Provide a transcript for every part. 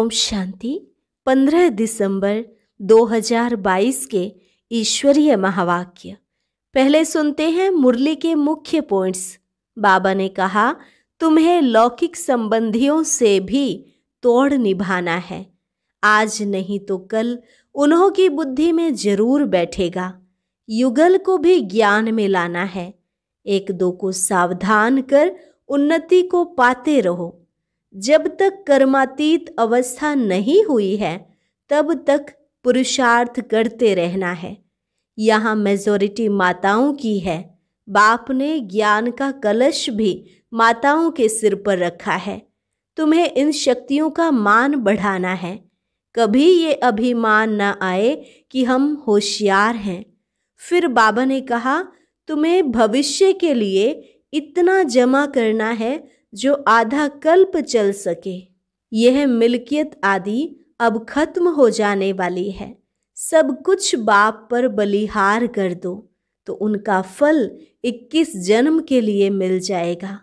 ओम शांति 15 दिसंबर 2022 के ईश्वरीय महावाक्य पहले सुनते हैं मुरली के मुख्य पॉइंट्स बाबा ने कहा तुम्हें लौकिक संबंधियों से भी तोड़ निभाना है आज नहीं तो कल उन्हों की बुद्धि में जरूर बैठेगा युगल को भी ज्ञान में लाना है एक दो को सावधान कर उन्नति को पाते रहो जब तक कर्मातीत अवस्था नहीं हुई है तब तक पुरुषार्थ करते रहना है यहाँ मेजोरिटी माताओं की है बाप ने ज्ञान का कलश भी माताओं के सिर पर रखा है तुम्हें इन शक्तियों का मान बढ़ाना है कभी ये अभिमान न आए कि हम होशियार हैं फिर बाबा ने कहा तुम्हें भविष्य के लिए इतना जमा करना है जो आधा कल्प चल सके यह मिल्कियत आदि अब खत्म हो जाने वाली है सब कुछ बाप पर बलिहार कर दो तो उनका फल 21 जन्म के लिए मिल जाएगा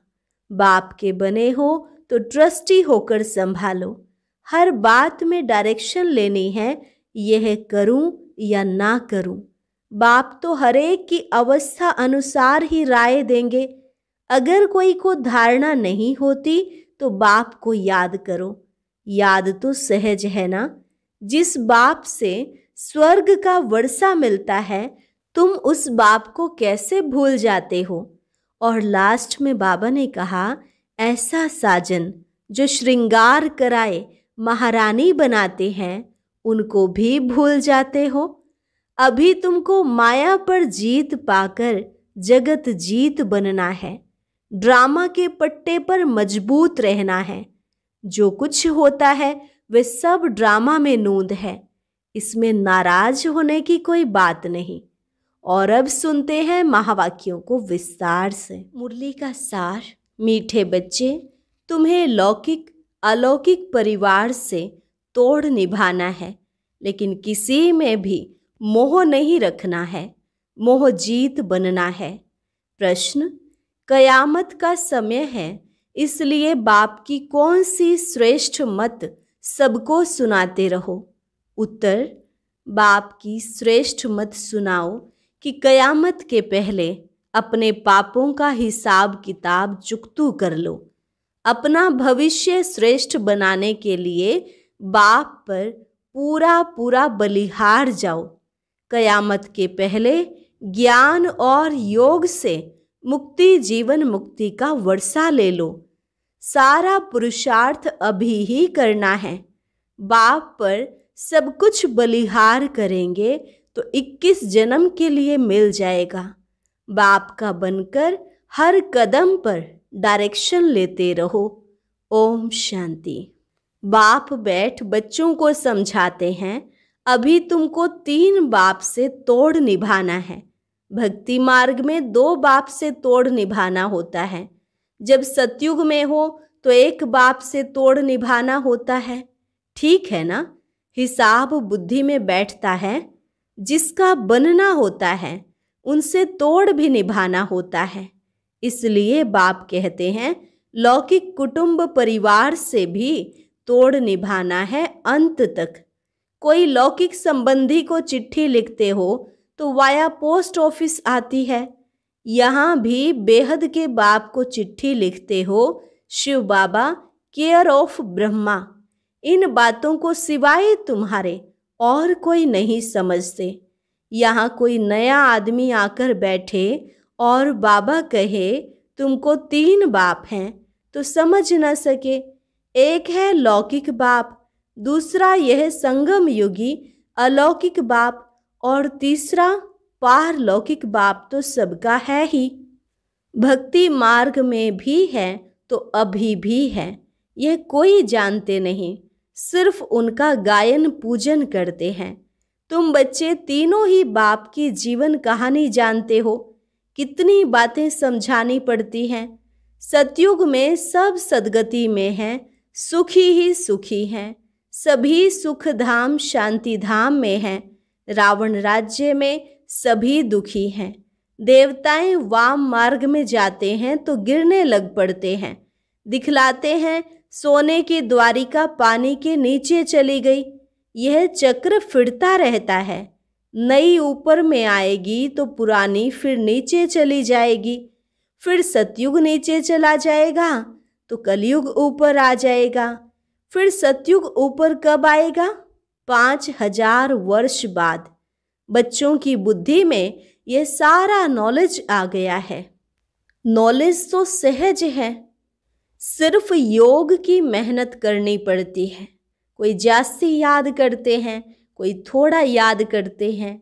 बाप के बने हो तो ट्रस्टी होकर संभालो हर बात में डायरेक्शन लेनी है यह करूं या ना करूं बाप तो हरेक की अवस्था अनुसार ही राय देंगे अगर कोई को धारणा नहीं होती तो बाप को याद करो याद तो सहज है ना जिस बाप से स्वर्ग का वर्षा मिलता है तुम उस बाप को कैसे भूल जाते हो और लास्ट में बाबा ने कहा ऐसा साजन जो श्रृंगार कराए महारानी बनाते हैं उनको भी भूल जाते हो अभी तुमको माया पर जीत पाकर जगत जीत बनना है ड्रामा के पट्टे पर मजबूत रहना है जो कुछ होता है वे सब ड्रामा में नूंद है इसमें नाराज होने की कोई बात नहीं और अब सुनते हैं महावाक्यों को विस्तार से मुरली का सार मीठे बच्चे तुम्हें लौकिक अलौकिक परिवार से तोड़ निभाना है लेकिन किसी में भी मोह नहीं रखना है मोह जीत बनना है प्रश्न कयामत का समय है इसलिए बाप की कौन सी श्रेष्ठ मत सबको सुनाते रहो उत्तर बाप की श्रेष्ठ मत सुनाओ कि कयामत के पहले अपने पापों का हिसाब किताब चुकतू कर लो अपना भविष्य श्रेष्ठ बनाने के लिए बाप पर पूरा पूरा बलिहार जाओ कयामत के पहले ज्ञान और योग से मुक्ति जीवन मुक्ति का वर्षा ले लो सारा पुरुषार्थ अभी ही करना है बाप पर सब कुछ बलिहार करेंगे तो 21 जन्म के लिए मिल जाएगा बाप का बनकर हर कदम पर डायरेक्शन लेते रहो ओम शांति बाप बैठ बच्चों को समझाते हैं अभी तुमको तीन बाप से तोड़ निभाना है भक्ति मार्ग में दो बाप से तोड़ निभाना होता है जब सतयुग में हो तो एक बाप से तोड़ निभाना होता है ठीक है ना हिसाब बुद्धि में बैठता है जिसका बनना होता है उनसे तोड़ भी निभाना होता है इसलिए बाप कहते हैं लौकिक कुटुंब परिवार से भी तोड़ निभाना है अंत तक कोई लौकिक संबंधी को चिट्ठी लिखते हो तो वाया पोस्ट ऑफिस आती है यहाँ भी बेहद के बाप को चिट्ठी लिखते हो शिव बाबा केयर ऑफ ब्रह्मा इन बातों को सिवाय तुम्हारे और कोई नहीं समझते यहाँ कोई नया आदमी आकर बैठे और बाबा कहे तुमको तीन बाप हैं तो समझ न सके एक है लौकिक बाप दूसरा यह संगम युगी अलौकिक बाप और तीसरा पारलौकिक बाप तो सबका है ही भक्ति मार्ग में भी है तो अभी भी है यह कोई जानते नहीं सिर्फ उनका गायन पूजन करते हैं तुम बच्चे तीनों ही बाप की जीवन कहानी जानते हो कितनी बातें समझानी पड़ती हैं सतयुग में सब सदगति में हैं सुखी ही सुखी हैं सभी सुख धाम शांति धाम में हैं रावण राज्य में सभी दुखी हैं देवताएं वाम मार्ग में जाते हैं तो गिरने लग पड़ते हैं दिखलाते हैं सोने की द्वारिका पानी के नीचे चली गई यह चक्र फिरता रहता है नई ऊपर में आएगी तो पुरानी फिर नीचे चली जाएगी फिर सतयुग नीचे चला जाएगा तो कलयुग ऊपर आ जाएगा फिर सतयुग ऊपर कब आएगा पाँच हजार वर्ष बाद बच्चों की बुद्धि में यह सारा नॉलेज आ गया है नॉलेज तो सहज है सिर्फ योग की मेहनत करनी पड़ती है कोई जास्ती याद करते हैं कोई थोड़ा याद करते हैं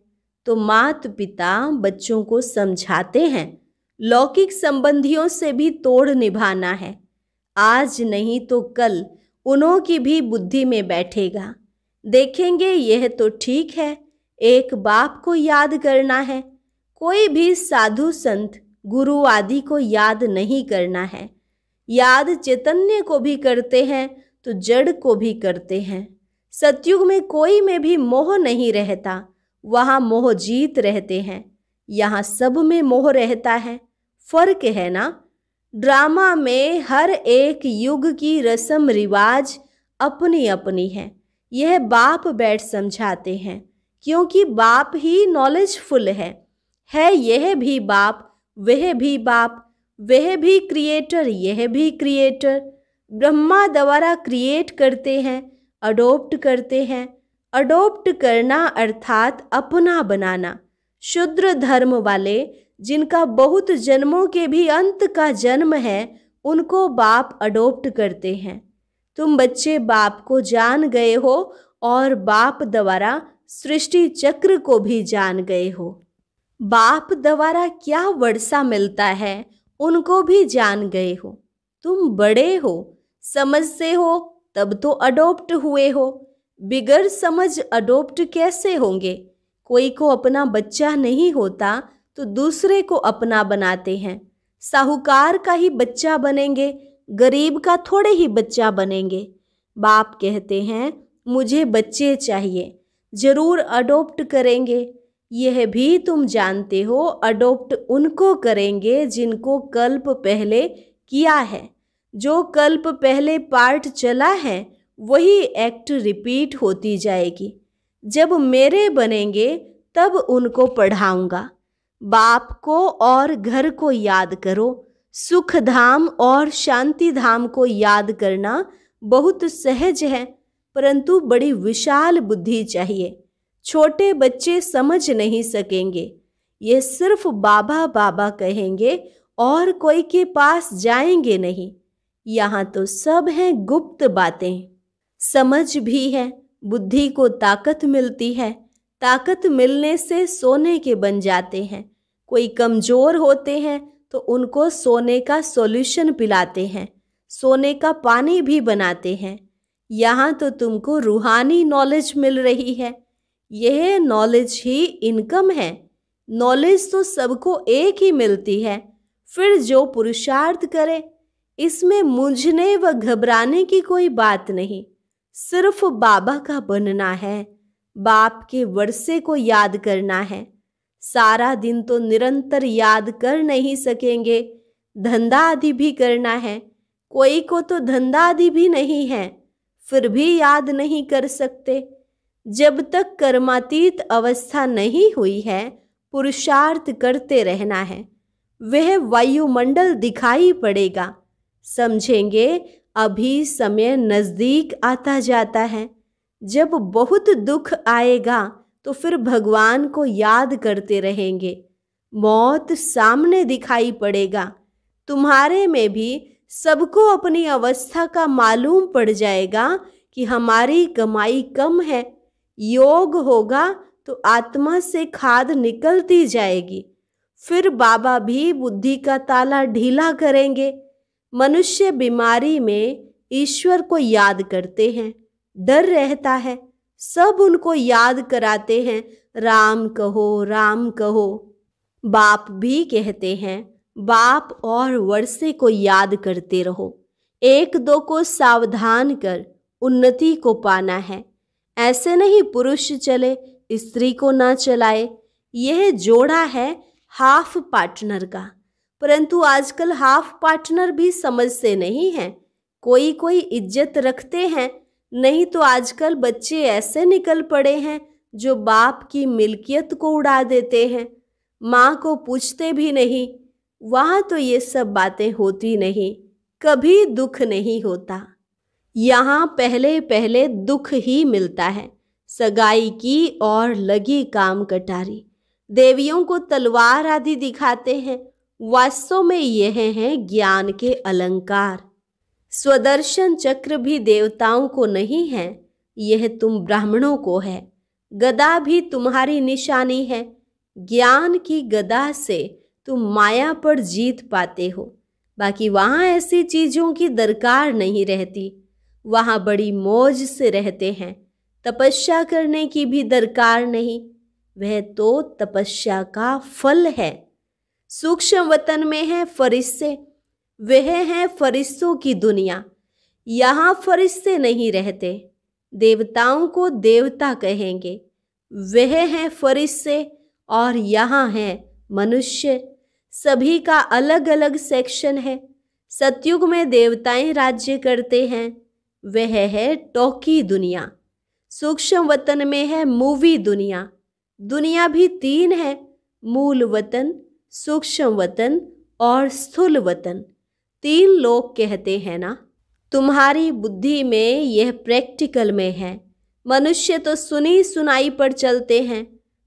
तो मात पिता बच्चों को समझाते हैं लौकिक संबंधियों से भी तोड़ निभाना है आज नहीं तो कल उन्हों की भी बुद्धि में बैठेगा देखेंगे यह तो ठीक है एक बाप को याद करना है कोई भी साधु संत गुरु आदि को याद नहीं करना है याद चैतन्य को भी करते हैं तो जड़ को भी करते हैं सतयुग में कोई में भी मोह नहीं रहता वहाँ मोह जीत रहते हैं यहाँ सब में मोह रहता है फर्क है ना ड्रामा में हर एक युग की रस्म रिवाज अपनी अपनी है यह बाप बैठ समझाते हैं क्योंकि बाप ही नॉलेजफुल है है यह भी बाप वह भी बाप वह भी क्रिएटर यह भी क्रिएटर ब्रह्मा द्वारा क्रिएट करते हैं अडोप्ट करते हैं अडोप्ट करना अर्थात अपना बनाना शुद्र धर्म वाले जिनका बहुत जन्मों के भी अंत का जन्म है उनको बाप अडोप्ट करते हैं तुम बच्चे बाप को जान गए हो और बाप द्वारा सृष्टि चक्र को भी जान गए हो बाप द्वारा क्या वर्षा मिलता है उनको भी जान गए हो तुम बड़े हो समझते हो तब तो अडोप्ट हुए हो बिगर समझ अडोप्ट कैसे होंगे कोई को अपना बच्चा नहीं होता तो दूसरे को अपना बनाते हैं साहूकार का ही बच्चा बनेंगे गरीब का थोड़े ही बच्चा बनेंगे बाप कहते हैं मुझे बच्चे चाहिए ज़रूर अडोप्ट करेंगे यह भी तुम जानते हो अडोप्ट उनको करेंगे जिनको कल्प पहले किया है जो कल्प पहले पार्ट चला है वही एक्ट रिपीट होती जाएगी जब मेरे बनेंगे तब उनको पढ़ाऊँगा बाप को और घर को याद करो सुख धाम और शांति धाम को याद करना बहुत सहज है परंतु बड़ी विशाल बुद्धि चाहिए छोटे बच्चे समझ नहीं सकेंगे ये सिर्फ बाबा बाबा कहेंगे और कोई के पास जाएंगे नहीं यहाँ तो सब हैं गुप्त बातें समझ भी है बुद्धि को ताकत मिलती है ताकत मिलने से सोने के बन जाते हैं कोई कमज़ोर होते हैं तो उनको सोने का सॉल्यूशन पिलाते हैं सोने का पानी भी बनाते हैं यहाँ तो तुमको रूहानी नॉलेज मिल रही है यह नॉलेज ही इनकम है नॉलेज तो सबको एक ही मिलती है फिर जो पुरुषार्थ करे इसमें मुझने व घबराने की कोई बात नहीं सिर्फ बाबा का बनना है बाप के वर्से को याद करना है सारा दिन तो निरंतर याद कर नहीं सकेंगे धंधा आदि भी करना है कोई को तो धंधा आदि भी नहीं है फिर भी याद नहीं कर सकते जब तक कर्मातीत अवस्था नहीं हुई है पुरुषार्थ करते रहना है वह वायुमंडल दिखाई पड़ेगा समझेंगे अभी समय नज़दीक आता जाता है जब बहुत दुख आएगा तो फिर भगवान को याद करते रहेंगे मौत सामने दिखाई पड़ेगा तुम्हारे में भी सबको अपनी अवस्था का मालूम पड़ जाएगा कि हमारी कमाई कम है योग होगा तो आत्मा से खाद निकलती जाएगी फिर बाबा भी बुद्धि का ताला ढीला करेंगे मनुष्य बीमारी में ईश्वर को याद करते हैं डर रहता है सब उनको याद कराते हैं राम कहो राम कहो बाप भी कहते हैं बाप और वर्षे को याद करते रहो एक दो को सावधान कर उन्नति को पाना है ऐसे नहीं पुरुष चले स्त्री को ना चलाए यह जोड़ा है हाफ पार्टनर का परंतु आजकल हाफ पार्टनर भी समझ से नहीं है कोई कोई इज्जत रखते हैं नहीं तो आजकल बच्चे ऐसे निकल पड़े हैं जो बाप की मिल्कियत को उड़ा देते हैं माँ को पूछते भी नहीं वहाँ तो ये सब बातें होती नहीं कभी दुख नहीं होता यहाँ पहले पहले दुख ही मिलता है सगाई की और लगी काम कटारी देवियों को तलवार आदि दिखाते हैं वास्तव में यह हैं ज्ञान के अलंकार स्वदर्शन चक्र भी देवताओं को नहीं है यह तुम ब्राह्मणों को है गदा भी तुम्हारी निशानी है ज्ञान की गदा से तुम माया पर जीत पाते हो बाकी वहाँ ऐसी चीज़ों की दरकार नहीं रहती वहाँ बड़ी मौज से रहते हैं तपस्या करने की भी दरकार नहीं वह तो तपस्या का फल है सूक्ष्म वतन में है फरिश्ते वह है फरिश्तों की दुनिया यहाँ फरिश्ते नहीं रहते देवताओं को देवता कहेंगे वह हैं फरिश्ते और यहाँ हैं मनुष्य सभी का अलग अलग सेक्शन है सतयुग में देवताएं राज्य करते हैं वह है टोकी दुनिया सूक्ष्म वतन में है मूवी दुनिया दुनिया भी तीन है मूल वतन सूक्ष्म वतन और स्थूल वतन तीन लोग कहते हैं ना तुम्हारी बुद्धि में यह प्रैक्टिकल में है मनुष्य तो सुनी सुनाई पर चलते हैं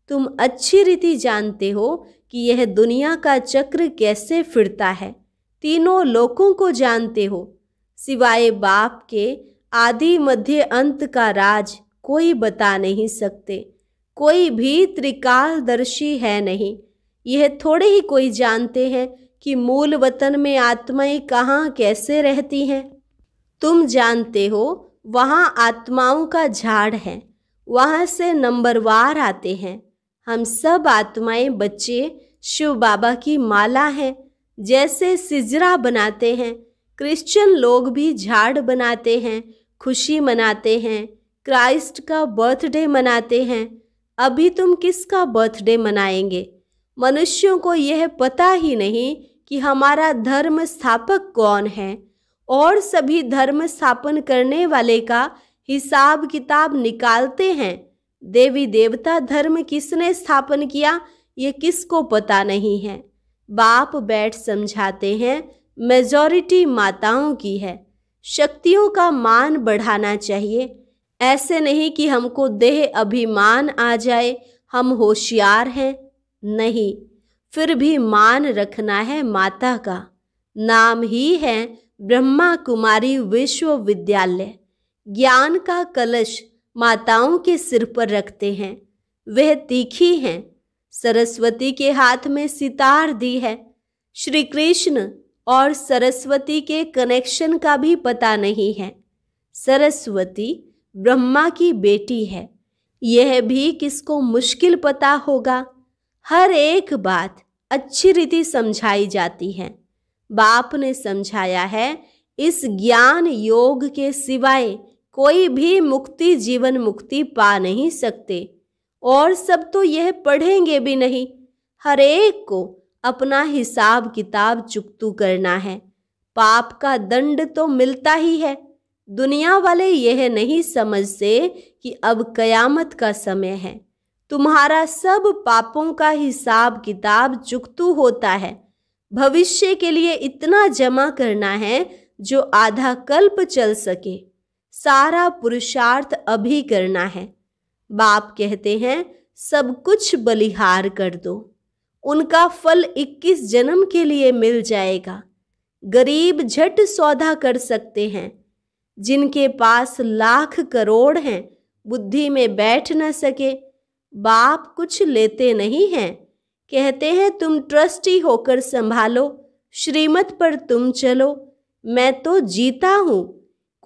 तुम अच्छी रीति जानते हो कि यह दुनिया का चक्र कैसे फिरता है तीनों लोकों को जानते हो सिवाय बाप के आदि मध्य अंत का राज कोई बता नहीं सकते कोई भी त्रिकालदर्शी है नहीं यह थोड़े ही कोई जानते हैं कि मूल वतन में आत्माएं कहाँ कैसे रहती हैं तुम जानते हो वहाँ आत्माओं का झाड़ है वहाँ से नंबरवार आते हैं हम सब आत्माएं बच्चे शिव बाबा की माला हैं जैसे सिजरा बनाते हैं क्रिश्चियन लोग भी झाड़ बनाते हैं खुशी मनाते हैं क्राइस्ट का बर्थडे मनाते हैं अभी तुम किसका बर्थडे मनाएंगे मनुष्यों को यह पता ही नहीं कि हमारा धर्म स्थापक कौन है और सभी धर्म स्थापन करने वाले का हिसाब किताब निकालते हैं देवी देवता धर्म किसने स्थापन किया ये किसको पता नहीं है बाप बैठ समझाते हैं मेजॉरिटी माताओं की है शक्तियों का मान बढ़ाना चाहिए ऐसे नहीं कि हमको देह अभिमान आ जाए हम होशियार हैं नहीं फिर भी मान रखना है माता का नाम ही है ब्रह्मा कुमारी विश्वविद्यालय ज्ञान का कलश माताओं के सिर पर रखते हैं वह तीखी हैं सरस्वती के हाथ में सितार दी है श्री कृष्ण और सरस्वती के कनेक्शन का भी पता नहीं है सरस्वती ब्रह्मा की बेटी है यह भी किसको मुश्किल पता होगा हर एक बात अच्छी रीति समझाई जाती है बाप ने समझाया है इस ज्ञान योग के सिवाय कोई भी मुक्ति जीवन मुक्ति पा नहीं सकते और सब तो यह पढ़ेंगे भी नहीं हर एक को अपना हिसाब किताब चुकतू करना है पाप का दंड तो मिलता ही है दुनिया वाले यह नहीं समझते कि अब कयामत का समय है तुम्हारा सब पापों का हिसाब किताब चुकतू होता है भविष्य के लिए इतना जमा करना है जो आधा कल्प चल सके सारा पुरुषार्थ अभी करना है बाप कहते हैं सब कुछ बलिहार कर दो उनका फल 21 जन्म के लिए मिल जाएगा गरीब झट सौदा कर सकते हैं जिनके पास लाख करोड़ हैं बुद्धि में बैठ न सके बाप कुछ लेते नहीं हैं कहते हैं तुम ट्रस्टी होकर संभालो श्रीमत पर तुम चलो मैं तो जीता हूँ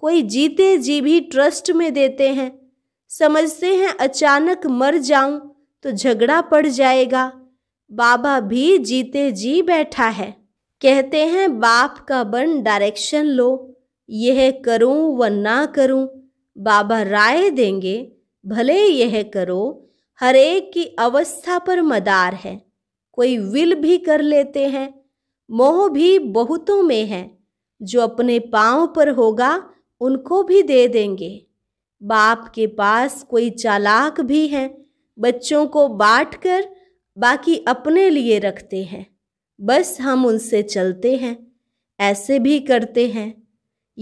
कोई जीते जी भी ट्रस्ट में देते हैं समझते हैं अचानक मर जाऊं तो झगड़ा पड़ जाएगा बाबा भी जीते जी बैठा है कहते हैं बाप का बन डायरेक्शन लो यह करूं व ना करूं बाबा राय देंगे भले यह करो हरेक की अवस्था पर मदार है कोई विल भी कर लेते हैं मोह भी बहुतों में है जो अपने पाँव पर होगा उनको भी दे देंगे बाप के पास कोई चालाक भी हैं बच्चों को बांट कर बाकी अपने लिए रखते हैं बस हम उनसे चलते हैं ऐसे भी करते हैं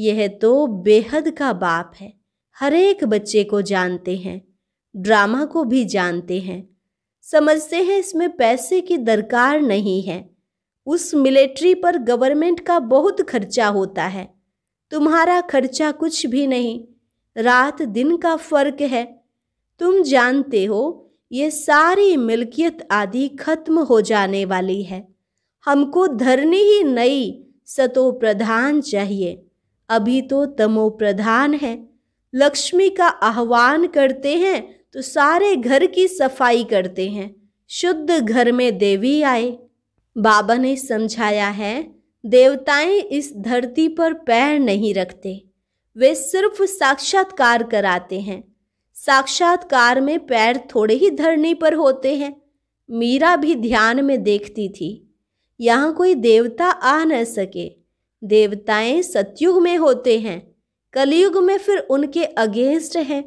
यह तो बेहद का बाप है हर एक बच्चे को जानते हैं ड्रामा को भी जानते हैं समझते हैं इसमें पैसे की दरकार नहीं है उस मिलिट्री पर गवर्नमेंट का बहुत खर्चा होता है तुम्हारा खर्चा कुछ भी नहीं रात दिन का फर्क है तुम जानते हो ये सारी मिल्कियत आदि खत्म हो जाने वाली है हमको धरनी ही नई सतो प्रधान चाहिए अभी तो तमो प्रधान है लक्ष्मी का आह्वान करते हैं तो सारे घर की सफाई करते हैं शुद्ध घर में देवी आए बाबा ने समझाया है देवताएं इस धरती पर पैर नहीं रखते वे सिर्फ साक्षात्कार कराते हैं साक्षात्कार में पैर थोड़े ही धरने पर होते हैं मीरा भी ध्यान में देखती थी यहाँ कोई देवता आ न सके देवताएं सतयुग में होते हैं कलयुग में फिर उनके अगेंस्ट हैं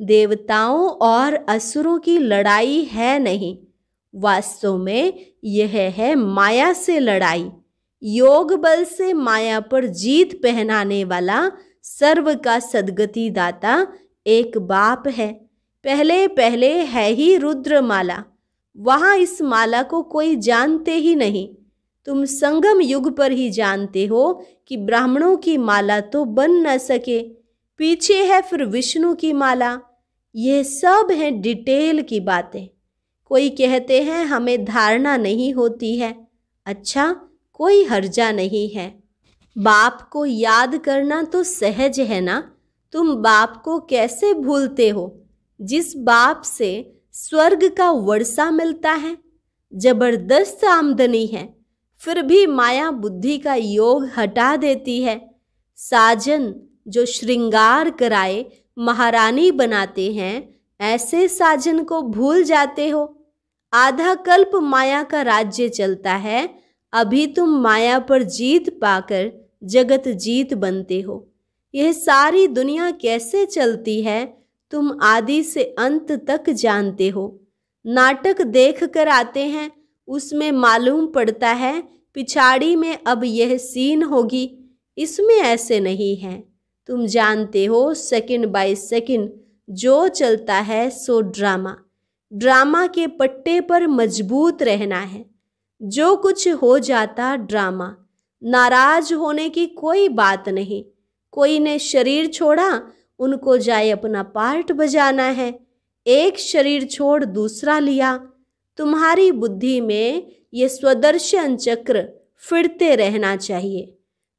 देवताओं और असुरों की लड़ाई है नहीं वास्तव में यह है माया से लड़ाई योग बल से माया पर जीत पहनाने वाला सर्व का सदगति दाता एक बाप है पहले पहले है ही रुद्रमाला वहाँ इस माला को कोई जानते ही नहीं तुम संगम युग पर ही जानते हो कि ब्राह्मणों की माला तो बन न सके पीछे है फिर विष्णु की माला यह सब है डिटेल की बातें कोई कहते हैं हमें धारणा नहीं होती है अच्छा कोई हर्जा नहीं है बाप को याद करना तो सहज है ना तुम बाप को कैसे भूलते हो जिस बाप से स्वर्ग का वर्षा मिलता है जबरदस्त आमदनी है फिर भी माया बुद्धि का योग हटा देती है साजन जो श्रृंगार कराए महारानी बनाते हैं ऐसे साजन को भूल जाते हो आधा कल्प माया का राज्य चलता है अभी तुम माया पर जीत पाकर जगत जीत बनते हो यह सारी दुनिया कैसे चलती है तुम आदि से अंत तक जानते हो नाटक देख कर आते हैं उसमें मालूम पड़ता है पिछाड़ी में अब यह सीन होगी इसमें ऐसे नहीं है तुम जानते हो सेकंड बाय सेकंड जो चलता है सो ड्रामा ड्रामा के पट्टे पर मजबूत रहना है जो कुछ हो जाता ड्रामा नाराज होने की कोई बात नहीं कोई ने शरीर छोड़ा उनको जाए अपना पार्ट बजाना है एक शरीर छोड़ दूसरा लिया तुम्हारी बुद्धि में ये स्वदर्शन चक्र फिरते रहना चाहिए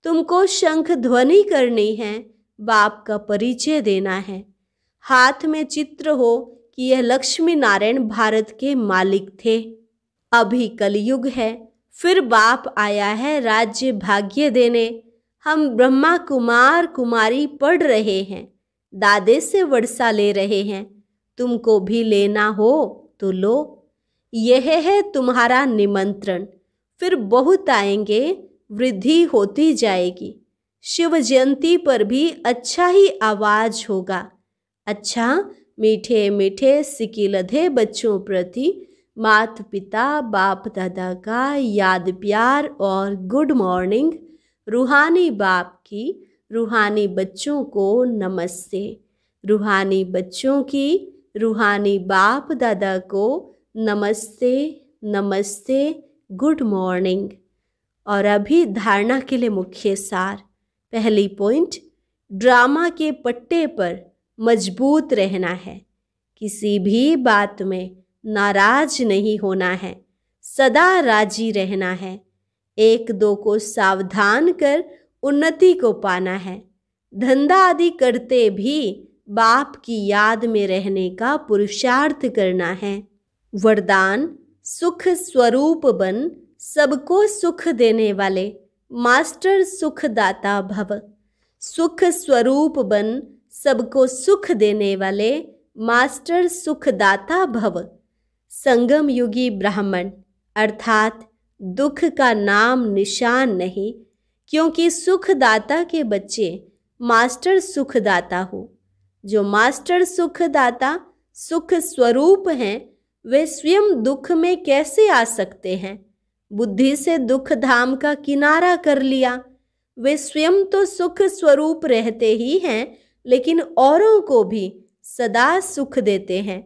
तुमको शंख ध्वनि करनी है बाप का परिचय देना है हाथ में चित्र हो कि यह लक्ष्मी नारायण भारत के मालिक थे अभी कलयुग है फिर बाप आया है राज्य भाग्य देने हम ब्रह्मा कुमार कुमारी पढ़ रहे हैं दादे से वर्षा ले रहे हैं तुमको भी लेना हो तो लो यह है तुम्हारा निमंत्रण फिर बहुत आएंगे वृद्धि होती जाएगी शिव जयंती पर भी अच्छा ही आवाज होगा अच्छा मीठे मीठे सिकी लधे बच्चों प्रति मात पिता बाप दादा का याद प्यार और गुड मॉर्निंग रूहानी बाप की रूहानी बच्चों को नमस्ते रूहानी बच्चों की रूहानी बाप दादा को नमस्ते नमस्ते गुड मॉर्निंग और अभी धारणा के लिए मुख्य सार पहली पॉइंट ड्रामा के पट्टे पर मजबूत रहना है किसी भी बात में नाराज नहीं होना है सदा राजी रहना है एक दो को सावधान कर उन्नति को पाना है धंधा आदि करते भी बाप की याद में रहने का पुरुषार्थ करना है वरदान सुख स्वरूप बन सबको सुख देने वाले मास्टर सुखदाता भव सुख स्वरूप बन सबको सुख देने वाले मास्टर सुखदाता भव संगम युगी ब्राह्मण अर्थात दुख का नाम निशान नहीं क्योंकि सुखदाता के बच्चे मास्टर सुखदाता हो जो मास्टर सुखदाता सुख स्वरूप हैं वे स्वयं दुख में कैसे आ सकते हैं बुद्धि से दुख धाम का किनारा कर लिया वे स्वयं तो सुख स्वरूप रहते ही हैं लेकिन औरों को भी सदा सुख देते हैं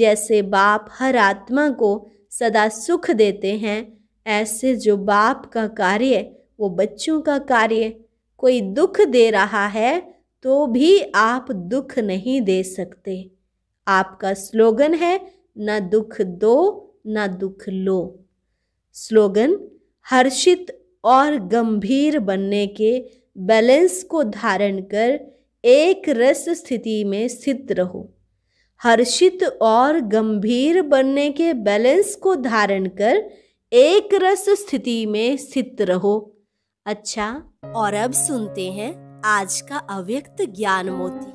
जैसे बाप हर आत्मा को सदा सुख देते हैं ऐसे जो बाप का कार्य वो बच्चों का कार्य कोई दुख दे रहा है तो भी आप दुख नहीं दे सकते आपका स्लोगन है न दुख दो न दुख लो स्लोगन हर्षित और गंभीर बनने के बैलेंस को धारण कर एक रस स्थिति में स्थित रहो हर्षित और गंभीर बनने के बैलेंस को धारण कर एक रस स्थिति में स्थित रहो अच्छा और अब सुनते हैं आज का अव्यक्त ज्ञान मोती